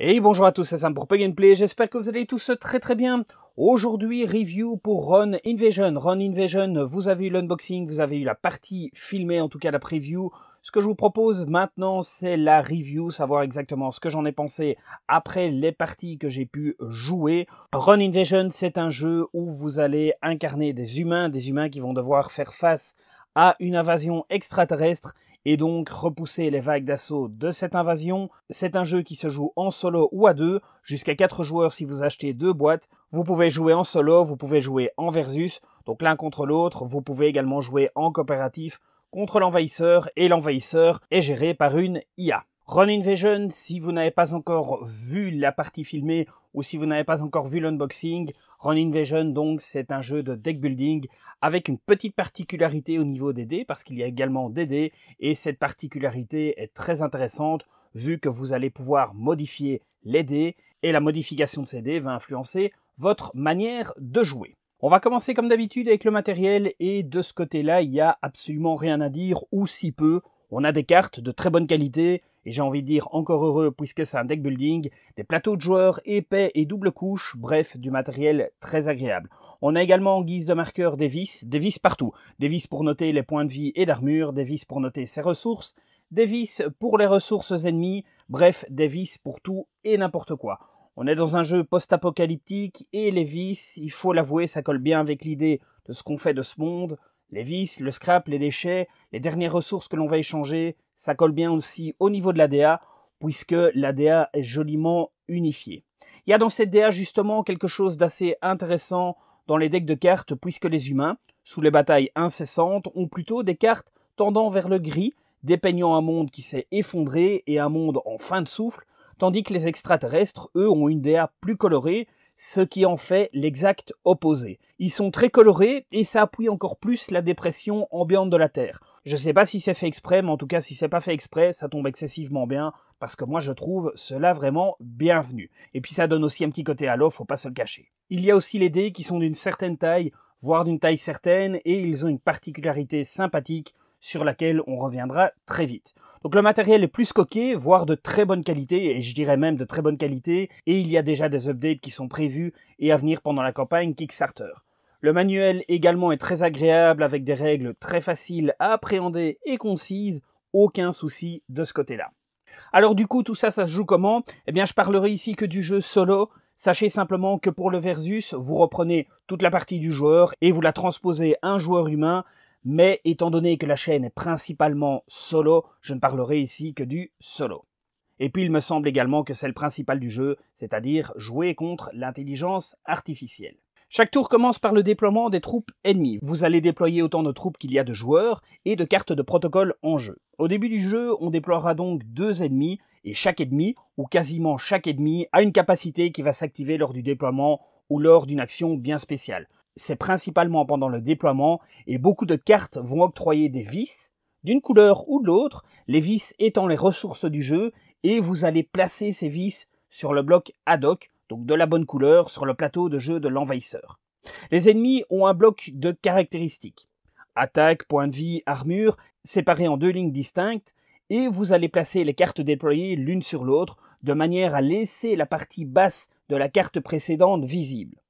Et bonjour à tous, c'est Sam pour Pug Play, j'espère que vous allez tous très très bien. Aujourd'hui, review pour Run Invasion. Run Invasion, vous avez eu l'unboxing, vous avez eu la partie filmée, en tout cas la preview. Ce que je vous propose maintenant, c'est la review, savoir exactement ce que j'en ai pensé après les parties que j'ai pu jouer. Run Invasion, c'est un jeu où vous allez incarner des humains, des humains qui vont devoir faire face à une invasion extraterrestre et donc repousser les vagues d'assaut de cette invasion. C'est un jeu qui se joue en solo ou à deux, jusqu'à 4 joueurs si vous achetez deux boîtes. Vous pouvez jouer en solo, vous pouvez jouer en versus, donc l'un contre l'autre, vous pouvez également jouer en coopératif contre l'envahisseur et l'envahisseur est géré par une IA. Run Invasion, si vous n'avez pas encore vu la partie filmée ou si vous n'avez pas encore vu l'unboxing, Run Invasion donc c'est un jeu de deck building avec une petite particularité au niveau des dés parce qu'il y a également des dés et cette particularité est très intéressante vu que vous allez pouvoir modifier les dés et la modification de ces dés va influencer votre manière de jouer. On va commencer comme d'habitude avec le matériel et de ce côté-là, il n'y a absolument rien à dire ou si peu. On a des cartes de très bonne qualité, et j'ai envie de dire encore heureux puisque c'est un deck building, des plateaux de joueurs épais et double couche, bref, du matériel très agréable. On a également en guise de marqueur des vis, des vis partout. Des vis pour noter les points de vie et d'armure, des vis pour noter ses ressources, des vis pour les ressources ennemies, bref, des vis pour tout et n'importe quoi. On est dans un jeu post-apocalyptique et les vis, il faut l'avouer, ça colle bien avec l'idée de ce qu'on fait de ce monde. Les vis, le scrap, les déchets, les dernières ressources que l'on va échanger, ça colle bien aussi au niveau de la DA, puisque la DA est joliment unifiée. Il y a dans cette DA justement quelque chose d'assez intéressant dans les decks de cartes, puisque les humains, sous les batailles incessantes, ont plutôt des cartes tendant vers le gris, dépeignant un monde qui s'est effondré et un monde en fin de souffle, tandis que les extraterrestres, eux, ont une DA plus colorée, ce qui en fait l'exact opposé. Ils sont très colorés et ça appuie encore plus la dépression ambiante de la Terre. Je sais pas si c'est fait exprès, mais en tout cas si c'est pas fait exprès, ça tombe excessivement bien, parce que moi je trouve cela vraiment bienvenu. Et puis ça donne aussi un petit côté à l'eau, faut pas se le cacher. Il y a aussi les dés qui sont d'une certaine taille, voire d'une taille certaine, et ils ont une particularité sympathique sur laquelle on reviendra très vite. Donc le matériel est plus coqué, voire de très bonne qualité, et je dirais même de très bonne qualité, et il y a déjà des updates qui sont prévus et à venir pendant la campagne Kickstarter. Le manuel également est très agréable avec des règles très faciles à appréhender et concises, aucun souci de ce côté-là. Alors du coup, tout ça, ça se joue comment Eh bien, je parlerai ici que du jeu solo. Sachez simplement que pour le versus, vous reprenez toute la partie du joueur et vous la transposez à un joueur humain mais étant donné que la chaîne est principalement solo, je ne parlerai ici que du solo. Et puis il me semble également que c'est le principal du jeu, c'est-à-dire jouer contre l'intelligence artificielle. Chaque tour commence par le déploiement des troupes ennemies. Vous allez déployer autant de troupes qu'il y a de joueurs et de cartes de protocole en jeu. Au début du jeu, on déploiera donc deux ennemis et chaque ennemi, ou quasiment chaque ennemi, a une capacité qui va s'activer lors du déploiement ou lors d'une action bien spéciale c'est principalement pendant le déploiement et beaucoup de cartes vont octroyer des vis d'une couleur ou de l'autre, les vis étant les ressources du jeu et vous allez placer ces vis sur le bloc ad hoc, donc de la bonne couleur, sur le plateau de jeu de l'envahisseur. Les ennemis ont un bloc de caractéristiques. Attaque, point de vie, armure, séparés en deux lignes distinctes, et vous allez placer les cartes déployées l'une sur l'autre, de manière à laisser la partie basse de la carte précédente visible.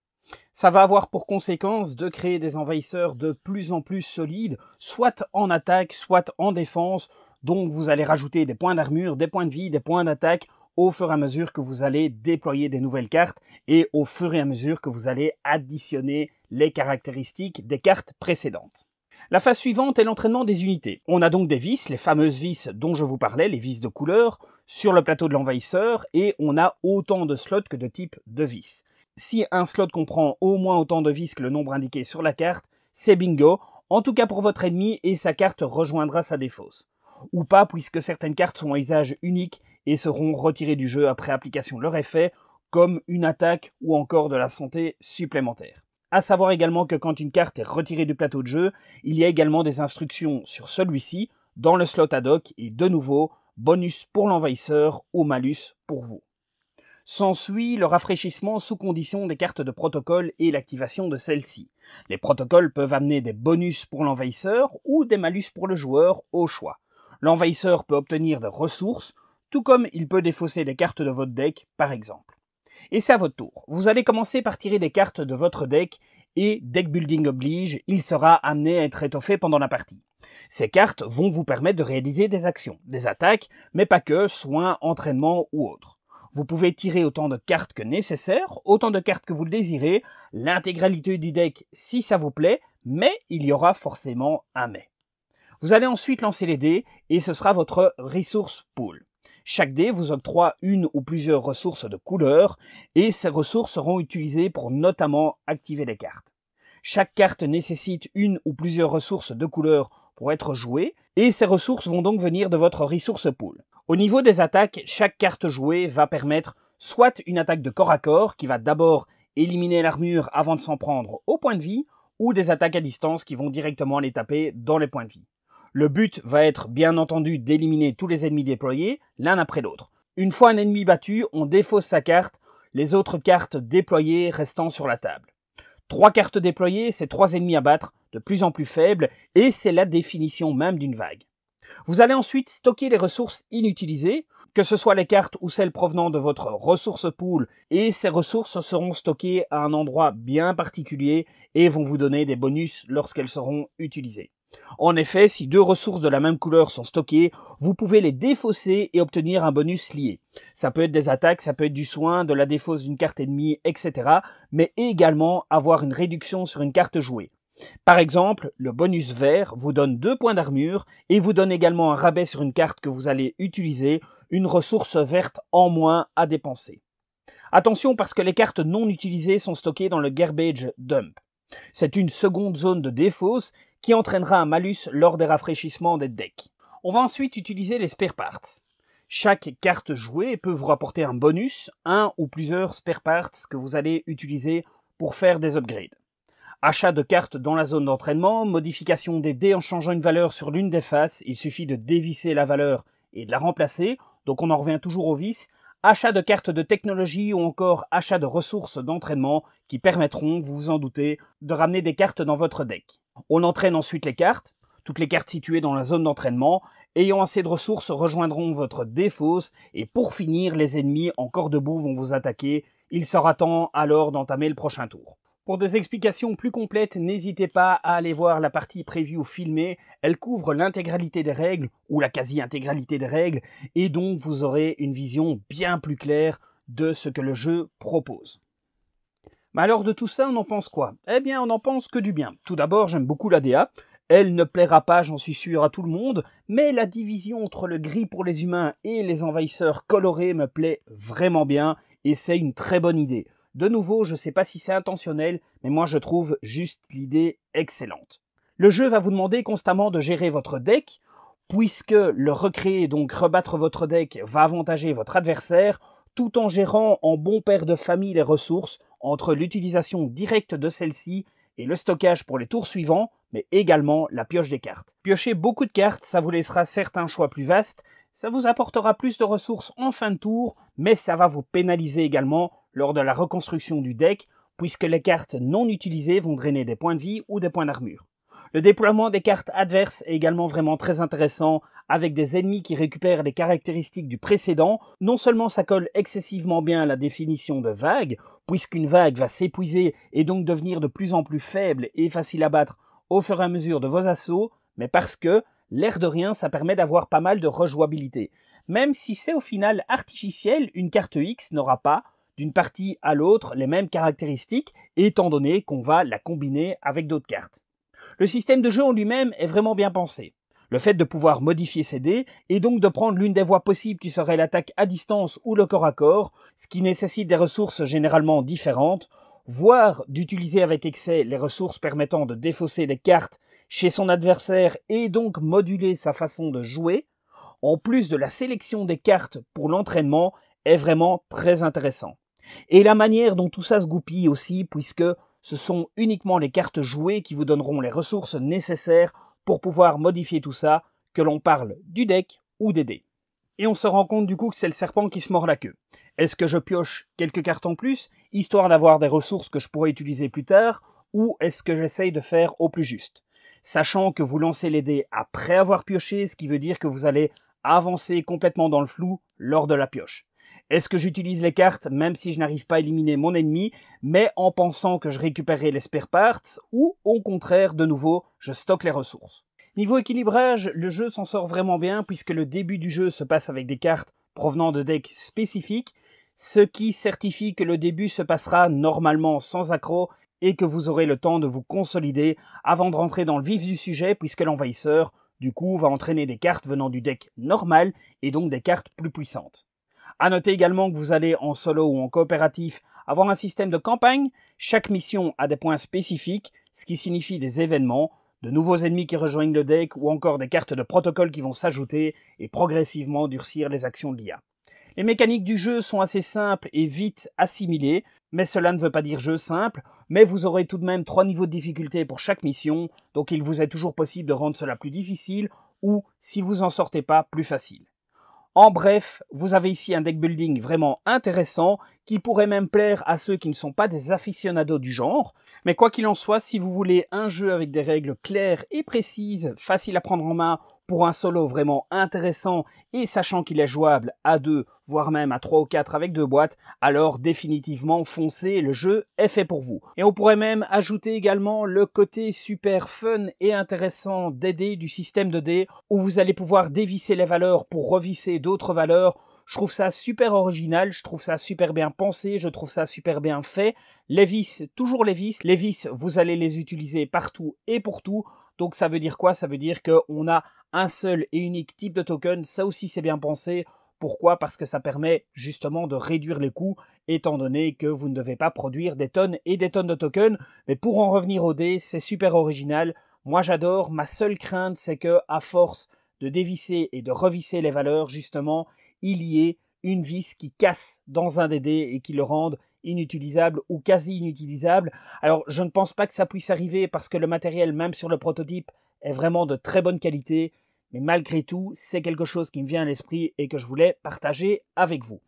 Ça va avoir pour conséquence de créer des envahisseurs de plus en plus solides, soit en attaque, soit en défense. Donc vous allez rajouter des points d'armure, des points de vie, des points d'attaque au fur et à mesure que vous allez déployer des nouvelles cartes et au fur et à mesure que vous allez additionner les caractéristiques des cartes précédentes. La phase suivante est l'entraînement des unités. On a donc des vis, les fameuses vis dont je vous parlais, les vis de couleur, sur le plateau de l'envahisseur, et on a autant de slots que de types de vis si un slot comprend au moins autant de vis que le nombre indiqué sur la carte, c'est bingo, en tout cas pour votre ennemi, et sa carte rejoindra sa défausse. Ou pas, puisque certaines cartes sont à usage unique et seront retirées du jeu après application de leur effet, comme une attaque ou encore de la santé supplémentaire. À savoir également que quand une carte est retirée du plateau de jeu, il y a également des instructions sur celui-ci dans le slot ad hoc et de nouveau bonus pour l'envahisseur ou malus pour vous. S'ensuit le rafraîchissement sous condition des cartes de protocole et l'activation de celles-ci. Les protocoles peuvent amener des bonus pour l'envahisseur ou des malus pour le joueur au choix. L'envahisseur peut obtenir des ressources, tout comme il peut défausser des cartes de votre deck, par exemple. Et c'est à votre tour. Vous allez commencer par tirer des cartes de votre deck et deck building oblige, il sera amené à être étoffé pendant la partie. Ces cartes vont vous permettre de réaliser des actions, des attaques, mais pas que, soins, entraînements ou autres. Vous pouvez tirer autant de cartes que nécessaire, autant de cartes que vous le désirez, l'intégralité du deck si ça vous plaît, mais il y aura forcément un mais. Vous allez ensuite lancer les dés et ce sera votre ressource pool. Chaque dé vous octroie une ou plusieurs ressources de couleur et ces ressources seront utilisées pour notamment activer les cartes. Chaque carte nécessite une ou plusieurs ressources de couleur pour être jouée et ces ressources vont donc venir de votre ressource pool. Au niveau des attaques, chaque carte jouée va permettre soit une attaque de corps à corps qui va d'abord éliminer l'armure avant de s'en prendre au point de vie, ou des attaques à distance qui vont directement les taper dans les points de vie. Le but va être bien entendu d'éliminer tous les ennemis déployés l'un après l'autre. Une fois un ennemi battu, on défausse sa carte, les autres cartes déployées restant sur la table. Trois cartes déployées, c'est trois ennemis à battre, de plus en plus faibles, et c'est la définition même d'une vague. Vous allez ensuite stocker les ressources inutilisées, que ce soit les cartes ou celles provenant de votre ressource pool, et ces ressources seront stockées à un endroit bien particulier et vont vous donner des bonus lorsqu'elles seront utilisées. En effet, si deux ressources de la même couleur sont stockées, vous pouvez les défausser et obtenir un bonus lié. Ça peut être des attaques, ça peut être du soin, de la défausse d'une carte ennemie, etc. Mais également avoir une réduction sur une carte jouée. Par exemple, le bonus vert vous donne 2 points d'armure et vous donne également un rabais sur une carte que vous allez utiliser, une ressource verte en moins à dépenser. Attention parce que les cartes non utilisées sont stockées dans le garbage dump. C'est une seconde zone de défausse qui entraînera un malus lors des rafraîchissements des decks. On va ensuite utiliser les spare parts. Chaque carte jouée peut vous rapporter un bonus, un ou plusieurs spare parts que vous allez utiliser pour faire des upgrades. Achat de cartes dans la zone d'entraînement, modification des dés en changeant une valeur sur l'une des faces, il suffit de dévisser la valeur et de la remplacer, donc on en revient toujours au vice, achat de cartes de technologie ou encore achat de ressources d'entraînement qui permettront, vous vous en doutez, de ramener des cartes dans votre deck. On entraîne ensuite les cartes, toutes les cartes situées dans la zone d'entraînement, ayant assez de ressources rejoindront votre défausse, et pour finir, les ennemis encore debout vont vous attaquer, il sera temps alors d'entamer le prochain tour. Pour des explications plus complètes, n'hésitez pas à aller voir la partie prévue au filmée. Elle couvre l'intégralité des règles, ou la quasi-intégralité des règles, et donc vous aurez une vision bien plus claire de ce que le jeu propose. Mais alors de tout ça, on en pense quoi Eh bien, on n'en pense que du bien. Tout d'abord, j'aime beaucoup la DA. Elle ne plaira pas, j'en suis sûr, à tout le monde, mais la division entre le gris pour les humains et les envahisseurs colorés me plaît vraiment bien, et c'est une très bonne idée. De nouveau, je ne sais pas si c'est intentionnel, mais moi je trouve juste l'idée excellente. Le jeu va vous demander constamment de gérer votre deck, puisque le recréer, donc rebattre votre deck, va avantager votre adversaire, tout en gérant en bon père de famille les ressources entre l'utilisation directe de celle-ci et le stockage pour les tours suivants, mais également la pioche des cartes. Piocher beaucoup de cartes, ça vous laissera certains choix plus vastes, ça vous apportera plus de ressources en fin de tour, mais ça va vous pénaliser également lors de la reconstruction du deck, puisque les cartes non utilisées vont drainer des points de vie ou des points d'armure. Le déploiement des cartes adverses est également vraiment très intéressant, avec des ennemis qui récupèrent les caractéristiques du précédent. Non seulement ça colle excessivement bien à la définition de vague, puisqu'une vague va s'épuiser et donc devenir de plus en plus faible et facile à battre au fur et à mesure de vos assauts, mais parce que l'air de rien, ça permet d'avoir pas mal de rejouabilité. Même si c'est au final artificiel, une carte X n'aura pas, d'une partie à l'autre, les mêmes caractéristiques, étant donné qu'on va la combiner avec d'autres cartes. Le système de jeu en lui-même est vraiment bien pensé. Le fait de pouvoir modifier ses dés, et donc de prendre l'une des voies possibles qui serait l'attaque à distance ou le corps à corps, ce qui nécessite des ressources généralement différentes, voire d'utiliser avec excès les ressources permettant de défausser des cartes chez son adversaire et donc moduler sa façon de jouer, en plus de la sélection des cartes pour l'entraînement, est vraiment très intéressant. Et la manière dont tout ça se goupille aussi, puisque ce sont uniquement les cartes jouées qui vous donneront les ressources nécessaires pour pouvoir modifier tout ça, que l'on parle du deck ou des dés. Et on se rend compte du coup que c'est le serpent qui se mord la queue. Est-ce que je pioche quelques cartes en plus, histoire d'avoir des ressources que je pourrais utiliser plus tard, ou est-ce que j'essaye de faire au plus juste sachant que vous lancez les dés après avoir pioché, ce qui veut dire que vous allez avancer complètement dans le flou lors de la pioche. Est-ce que j'utilise les cartes même si je n'arrive pas à éliminer mon ennemi, mais en pensant que je récupérerai les spare parts, ou au contraire, de nouveau, je stocke les ressources Niveau équilibrage, le jeu s'en sort vraiment bien puisque le début du jeu se passe avec des cartes provenant de decks spécifiques, ce qui certifie que le début se passera normalement sans accro et que vous aurez le temps de vous consolider avant de rentrer dans le vif du sujet puisque l'envahisseur, du coup, va entraîner des cartes venant du deck normal et donc des cartes plus puissantes. À noter également que vous allez en solo ou en coopératif avoir un système de campagne, chaque mission a des points spécifiques, ce qui signifie des événements, de nouveaux ennemis qui rejoignent le deck ou encore des cartes de protocole qui vont s'ajouter et progressivement durcir les actions de l'IA. Les mécaniques du jeu sont assez simples et vite assimilées, mais cela ne veut pas dire jeu simple, mais vous aurez tout de même trois niveaux de difficulté pour chaque mission, donc il vous est toujours possible de rendre cela plus difficile, ou, si vous en sortez pas, plus facile. En bref, vous avez ici un deck building vraiment intéressant, qui pourrait même plaire à ceux qui ne sont pas des aficionados du genre, mais quoi qu'il en soit, si vous voulez un jeu avec des règles claires et précises, faciles à prendre en main, pour un solo vraiment intéressant et sachant qu'il est jouable à deux, voire même à 3 ou 4 avec deux boîtes, alors définitivement foncez, le jeu est fait pour vous. Et on pourrait même ajouter également le côté super fun et intéressant des dés, du système de dés, où vous allez pouvoir dévisser les valeurs pour revisser d'autres valeurs, je trouve ça super original, je trouve ça super bien pensé, je trouve ça super bien fait. Les vis, toujours les vis. Les vis, vous allez les utiliser partout et pour tout. Donc ça veut dire quoi Ça veut dire qu'on a un seul et unique type de token. Ça aussi c'est bien pensé. Pourquoi Parce que ça permet justement de réduire les coûts, étant donné que vous ne devez pas produire des tonnes et des tonnes de tokens. Mais pour en revenir au dé, c'est super original. Moi j'adore. Ma seule crainte c'est que à force de dévisser et de revisser les valeurs, justement, il y ait une vis qui casse dans un des dés et qui le rende inutilisable ou quasi inutilisable. Alors je ne pense pas que ça puisse arriver parce que le matériel même sur le prototype est vraiment de très bonne qualité, mais malgré tout c'est quelque chose qui me vient à l'esprit et que je voulais partager avec vous.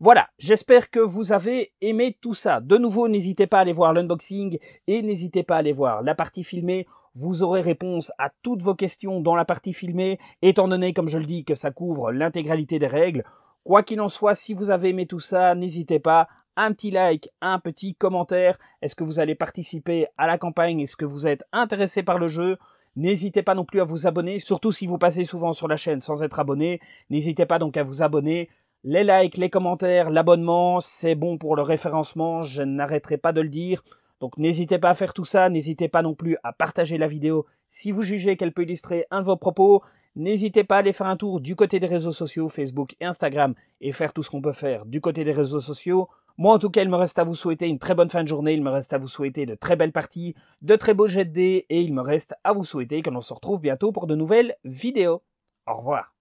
Voilà, j'espère que vous avez aimé tout ça. De nouveau, n'hésitez pas à aller voir l'unboxing et n'hésitez pas à aller voir la partie filmée. Vous aurez réponse à toutes vos questions dans la partie filmée, étant donné, comme je le dis, que ça couvre l'intégralité des règles. Quoi qu'il en soit, si vous avez aimé tout ça, n'hésitez pas un petit like, un petit commentaire. Est-ce que vous allez participer à la campagne Est-ce que vous êtes intéressé par le jeu N'hésitez pas non plus à vous abonner, surtout si vous passez souvent sur la chaîne sans être abonné. N'hésitez pas donc à vous abonner. Les likes, les commentaires, l'abonnement, c'est bon pour le référencement, je n'arrêterai pas de le dire. Donc n'hésitez pas à faire tout ça, n'hésitez pas non plus à partager la vidéo si vous jugez qu'elle peut illustrer un de vos propos. N'hésitez pas à aller faire un tour du côté des réseaux sociaux, Facebook et Instagram, et faire tout ce qu'on peut faire du côté des réseaux sociaux. Moi, en tout cas, il me reste à vous souhaiter une très bonne fin de journée, il me reste à vous souhaiter de très belles parties, de très beaux jets de dés, et il me reste à vous souhaiter que l'on se retrouve bientôt pour de nouvelles vidéos. Au revoir.